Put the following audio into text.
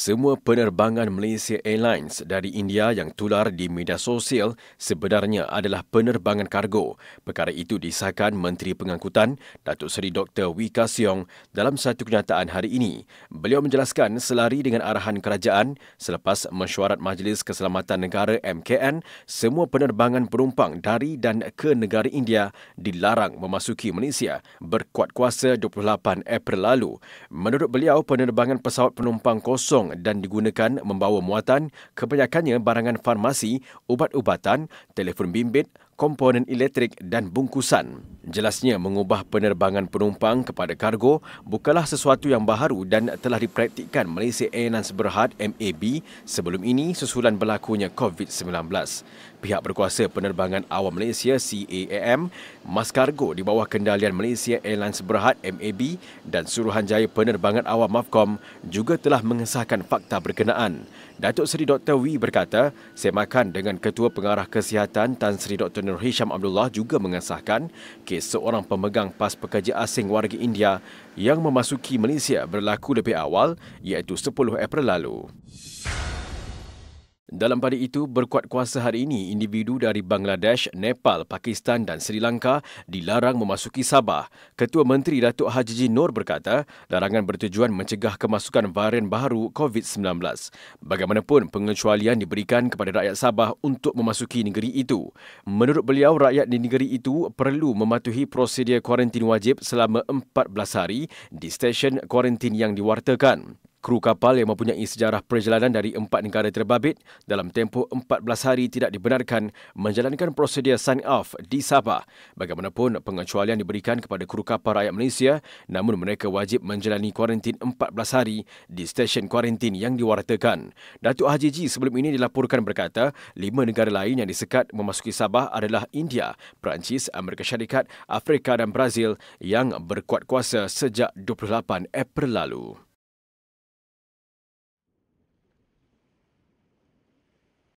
Semua penerbangan Malaysia Airlines dari India yang tular di media sosial sebenarnya adalah penerbangan kargo. Perkara itu disahkan Menteri Pengangkutan, Datuk Seri Dr. Wika Siong dalam satu kenyataan hari ini. Beliau menjelaskan selari dengan arahan kerajaan, selepas mesyuarat Majlis Keselamatan Negara MKN, semua penerbangan penumpang dari dan ke negara India dilarang memasuki Malaysia berkuat kuasa 28 April lalu. Menurut beliau, penerbangan pesawat penumpang kosong dan digunakan membawa muatan kebanyakannya barangan farmasi, ubat-ubatan, telefon bimbit, komponen elektrik dan bungkusan. Jelasnya, mengubah penerbangan penumpang kepada kargo bukanlah sesuatu yang baharu dan telah dipraktikkan Malaysia Airlines Berhad MAB sebelum ini susulan berlakunya COVID-19. Pihak berkuasa penerbangan awam Malaysia CAAM, mas kargo di bawah kendalian Malaysia Airlines Berhad MAB dan Suruhanjaya Penerbangan Awam MAFCOM juga telah mengesahkan fakta berkenaan. Datuk Seri Dr. Wee berkata, semakan dengan Ketua Pengarah Kesihatan Tan Sri Dr. Nur Hisham Abdullah juga mengesahkan kes seorang pemegang pas pekerja asing warga India yang memasuki Malaysia berlaku lebih awal iaitu 10 April lalu. Dalam pada itu, berkuat kuasa hari ini, individu dari Bangladesh, Nepal, Pakistan dan Sri Lanka dilarang memasuki Sabah. Ketua Menteri Datuk Haji Jin Nur berkata, larangan bertujuan mencegah kemasukan varian baru COVID-19. Bagaimanapun, pengecualian diberikan kepada rakyat Sabah untuk memasuki negeri itu. Menurut beliau, rakyat di negeri itu perlu mematuhi prosedur kuarantin wajib selama 14 hari di stesen kuarantin yang diwartakan. Kru kapal yang mempunyai sejarah perjalanan dari empat negara terbabit dalam tempoh 14 hari tidak dibenarkan menjalankan prosedur sign-off di Sabah. Bagaimanapun, pengecualian diberikan kepada kru kapal rakyat Malaysia namun mereka wajib menjalani kuarantin 14 hari di stesen kuarantin yang diwartakan. Datuk Haji G sebelum ini dilaporkan berkata, lima negara lain yang disekat memasuki Sabah adalah India, Perancis, Amerika Syarikat, Afrika dan Brazil yang berkuat kuasa sejak 28 April lalu.